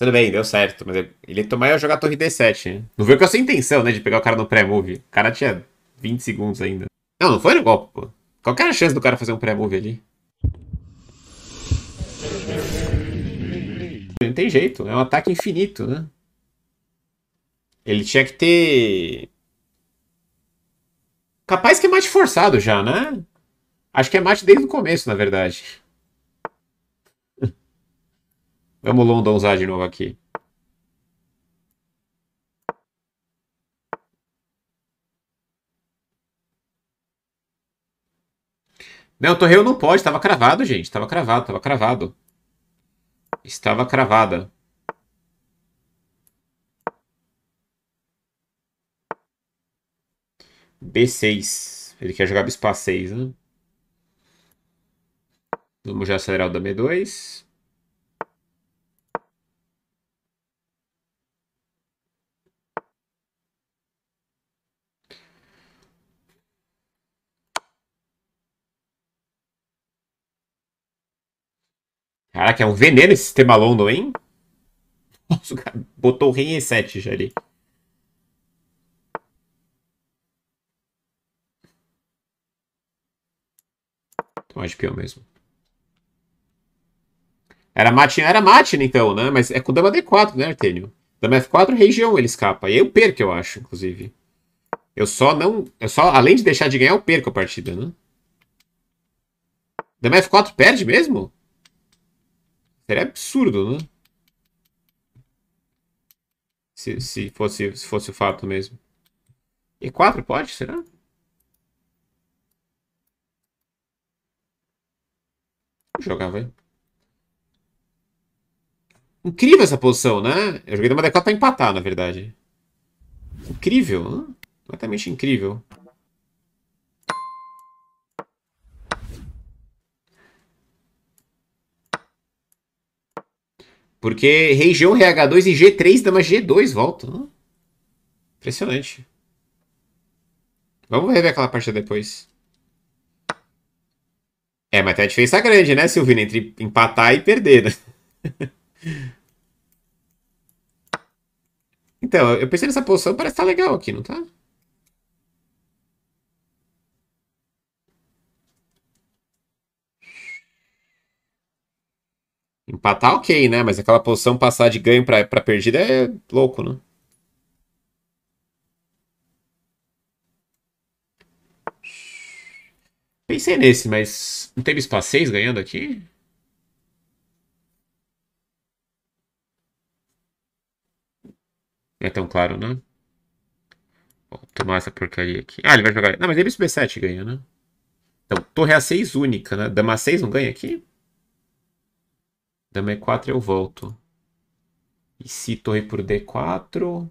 Tudo bem, deu certo, mas ele tomou ia jogar a torre D7. Né? Não veio com a sua intenção, né, de pegar o cara no pré-move. O cara tinha 20 segundos ainda. Não, não foi no golpe, pô. Qual era a chance do cara fazer um pré-move ali? Não tem jeito, é um ataque infinito, né? Ele tinha que ter... Capaz que é mate forçado já, né? Acho que é mate desde o começo, na verdade. Vamos London usar de novo aqui. Não, Torreio não pode. Estava cravado, gente. Estava cravado, estava cravado. Estava cravada. B6. Ele quer jogar bispa 6, né? Vamos já acelerar o b 2. Caraca, é um veneno esse sistema London, hein? Nossa, o cara botou o rei em 7 já ali. Então de peão mesmo. Era matina, era mate né, então, né? Mas é com dama D4, né, Artênio? Dama F4, região ele escapa. E aí eu perco, eu acho, inclusive. Eu só não. Eu só, além de deixar de ganhar, eu perco a partida, né? Dama F4 perde mesmo? Seria absurdo, né? Se, se, fosse, se fosse o fato mesmo. E4 pode, será? Vou jogar, vai. Incrível essa posição, né? Eu joguei uma D4 pra empatar, na verdade. Incrível, né? Completamente incrível. Porque rei G1, rei H2 e G3, dama G2 volta. Né? Impressionante. Vamos rever aquela parte depois. É, mas tem a diferença grande, né, Silvina? Entre empatar e perder, né? então, eu pensei nessa posição, parece que tá legal aqui, não tá? Empatar, tá ok, né? Mas aquela posição passar de ganho pra, pra perdida é louco, né? Pensei nesse, mas não teve espaço 6 ganhando aqui? Não é tão claro, né? Vou tomar essa porcaria aqui. Ah, ele vai jogar. Não, mas ele é B7 ganha, né? Então, torre A6 única, né? Dama a 6 não ganha aqui? Dama E4 é eu volto. E se torre por D4...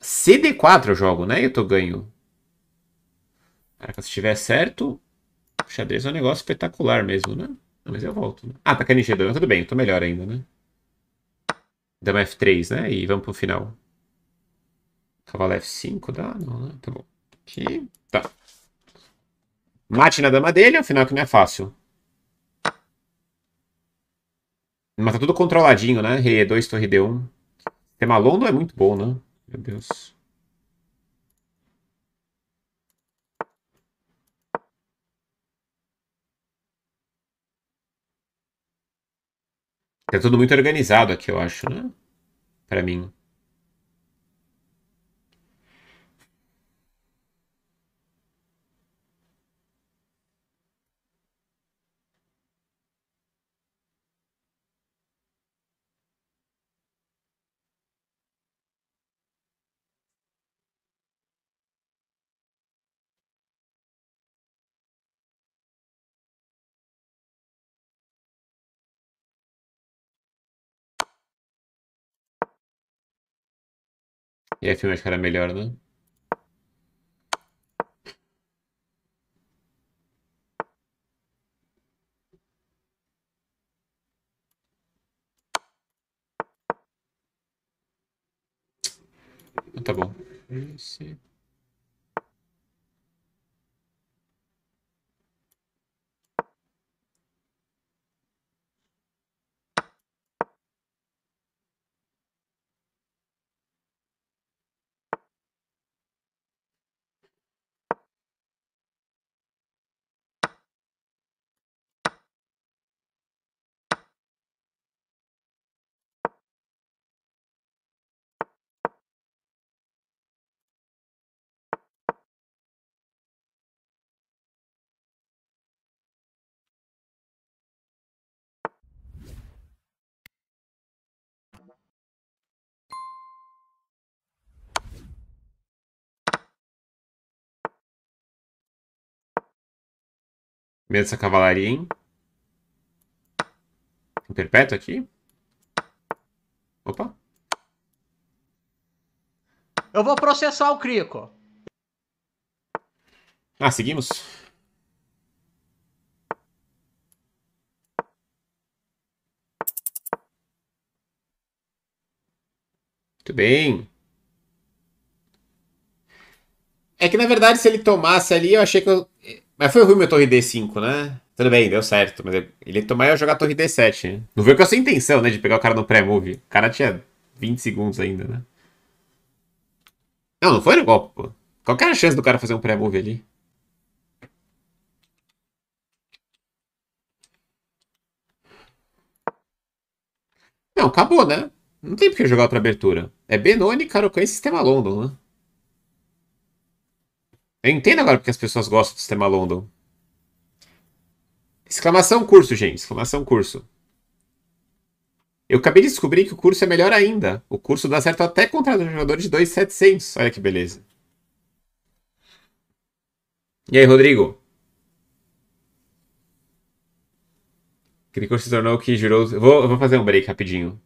Se D4 eu jogo, né? Eu tô ganho. Caraca, se tiver certo, xadrez é um negócio espetacular mesmo, né? Não, mas eu volto. Né? Ah, tá caindo G2, tudo bem, eu tô melhor ainda, né? Dama F3, né? E vamos pro final. Cavalo F5 dá? Não, né? Tá bom. Aqui. Tá. Mate na dama dele, é final que não é fácil. Mas tá tudo controladinho, né? Rei E2, torre D1. Tema londo é muito bom, né? Meu Deus. Tá tudo muito organizado aqui, eu acho, né? Pra mim. E aí filme acho que era melhor, né? Então tá bom. Esse... Medo dessa cavalaria, hein? Um perpétuo aqui? Opa. Eu vou processar o Crico. Ah, seguimos? Muito bem. É que na verdade, se ele tomasse ali, eu achei que eu mas foi ruim meu torre D5, né? Tudo bem, deu certo, mas ele ia é tomar e jogar a torre D7, né? Não veio com essa intenção, né, de pegar o cara no pré-move. O cara tinha 20 segundos ainda, né? Não, não foi no golpe, pô. Qual era a chance do cara fazer um pré-move ali? Não, acabou, né? Não tem porque jogar outra abertura. É Benoni, Karokan e Sistema London, né? Eu entendo agora porque as pessoas gostam do sistema London. Exclamação curso, gente. Exclamação curso. Eu acabei de descobrir que o curso é melhor ainda. O curso dá certo até contra um jogador de 2,700. Olha que beleza. E aí, Rodrigo? Cricor se tornou o que jurou. Vou, vou fazer um break rapidinho.